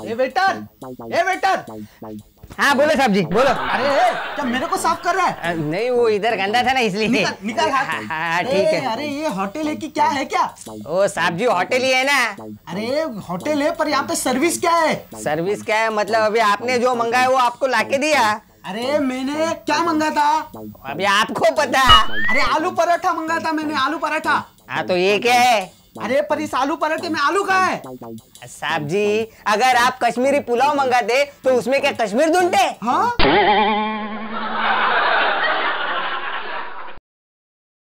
waiter waiter हाँ बोलो साहब जी बोलो अरे क्या मेरे को साफ कर रहा है नहीं वो इधर गंदा था ना इसलिए निकाल, निकाल हाथ हाँ, हाँ, हाँ, ठीक है अरे ये होटल है कि क्या है क्या ओ साहब जी होटल ही है ना अरे होटल है पर यहाँ पे सर्विस क्या है सर्विस क्या है मतलब अभी आपने जो मंगाया वो आपको लाके दिया अरे मैंने क्या मंगा था अभी आपको पता अरे आलू पराठा मंगा था मैंने आलू पराठा हाँ तो ये क्या है अरे पर इस आलू पराठे में आलू का है साहब जी अगर आप कश्मीरी पुलाव मंगाते तो उसमें क्या कश्मीर ढूंढते हाँ